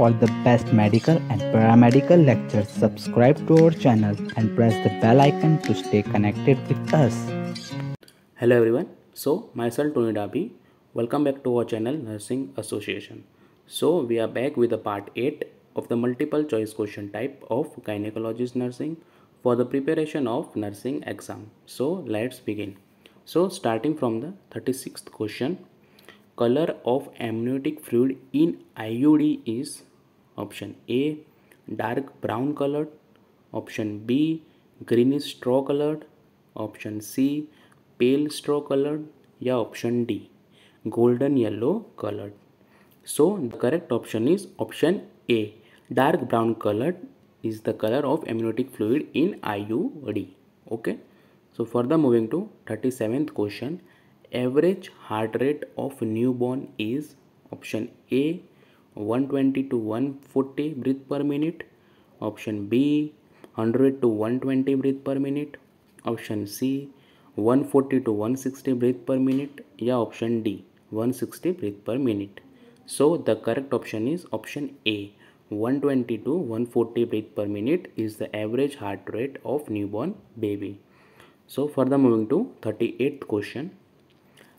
for the best medical and paramedical lectures, subscribe to our channel and press the bell icon to stay connected with us. Hello everyone. So, myself Tony Dabi. Welcome back to our channel Nursing Association. So, we are back with the part 8 of the multiple choice question type of gynecologist nursing for the preparation of nursing exam. So, let's begin. So, starting from the 36th question, color of amniotic fluid in IUD is option A dark brown coloured option B green straw coloured option C pale straw coloured या option D golden yellow coloured so the correct option is option A dark brown coloured is the colour of amniotic fluid in I U D okay so for the moving to thirty seventh question average heart rate of new born is option A 120 to 140 breath per minute option b 100 to 120 breath per minute option c 140 to 160 breath per minute yeah option d 160 breath per minute so the correct option is option a 120 to 140 breath per minute is the average heart rate of newborn baby so further moving to 38th question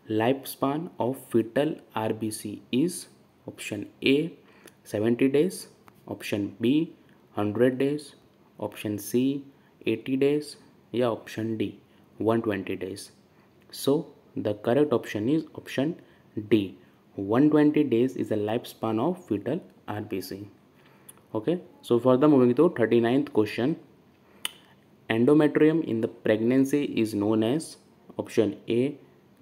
lifespan of fetal rbc is option A 70 days, option B 100 days, option C 80 days, yeah, option D 120 days. So the correct option is option D. 120 days is the lifespan of fetal RBC. Okay, so further moving to 39th question. Endometrium in the pregnancy is known as option A,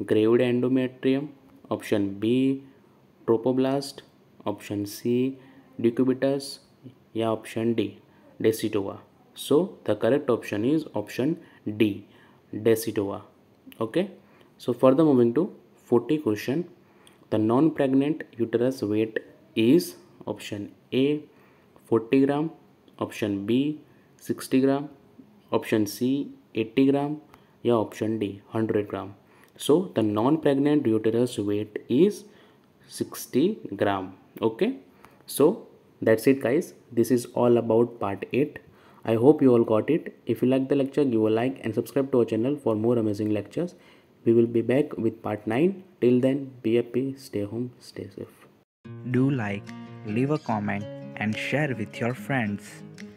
gravid endometrium, option B, trophoblast option C decubitus या option D decidua so the correct option is option D decidua okay so for the moving to forty question the non pregnant uterus weight is option A forty gram option B sixty gram option C eighty gram या option D hundred gram so the non pregnant uterus weight is 60 gram okay so that's it guys this is all about part 8 i hope you all got it if you like the lecture give a like and subscribe to our channel for more amazing lectures we will be back with part 9 till then be happy stay home stay safe do like leave a comment and share with your friends